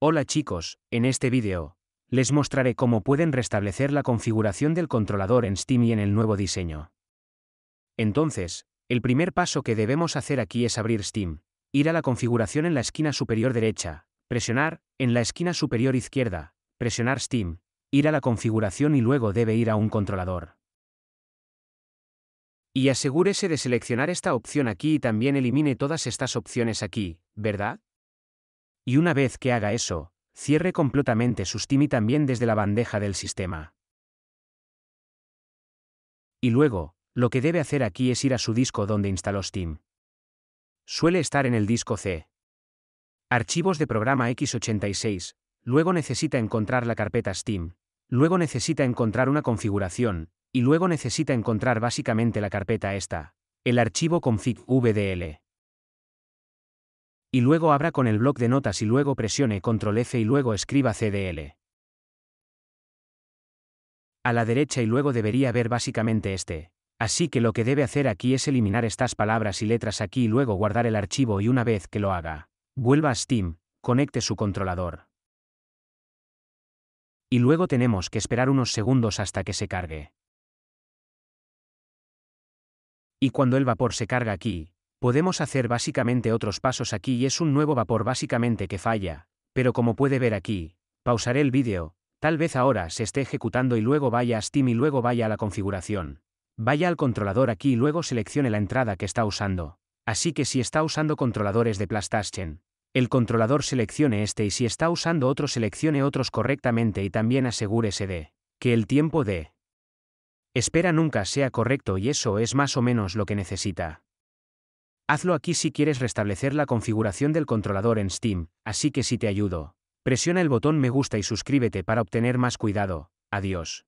Hola chicos, en este vídeo, les mostraré cómo pueden restablecer la configuración del controlador en Steam y en el nuevo diseño. Entonces, el primer paso que debemos hacer aquí es abrir Steam, ir a la configuración en la esquina superior derecha, presionar, en la esquina superior izquierda, presionar Steam, ir a la configuración y luego debe ir a un controlador. Y asegúrese de seleccionar esta opción aquí y también elimine todas estas opciones aquí, ¿verdad? Y una vez que haga eso, cierre completamente Steam su y también desde la bandeja del sistema. Y luego, lo que debe hacer aquí es ir a su disco donde instaló Steam. Suele estar en el disco C. Archivos de programa x86, luego necesita encontrar la carpeta Steam, luego necesita encontrar una configuración, y luego necesita encontrar básicamente la carpeta esta, el archivo config vdl. Y luego abra con el bloc de notas y luego presione Control F y luego escriba CDL. A la derecha y luego debería ver básicamente este. Así que lo que debe hacer aquí es eliminar estas palabras y letras aquí y luego guardar el archivo y una vez que lo haga, vuelva a Steam, conecte su controlador. Y luego tenemos que esperar unos segundos hasta que se cargue. Y cuando el vapor se carga aquí, Podemos hacer básicamente otros pasos aquí y es un nuevo vapor básicamente que falla, pero como puede ver aquí, pausaré el vídeo, tal vez ahora se esté ejecutando y luego vaya a Steam y luego vaya a la configuración. Vaya al controlador aquí y luego seleccione la entrada que está usando. Así que si está usando controladores de PlayStation, el controlador seleccione este y si está usando otro seleccione otros correctamente y también asegúrese de que el tiempo de espera nunca sea correcto y eso es más o menos lo que necesita. Hazlo aquí si quieres restablecer la configuración del controlador en Steam, así que si te ayudo, presiona el botón me gusta y suscríbete para obtener más cuidado. Adiós.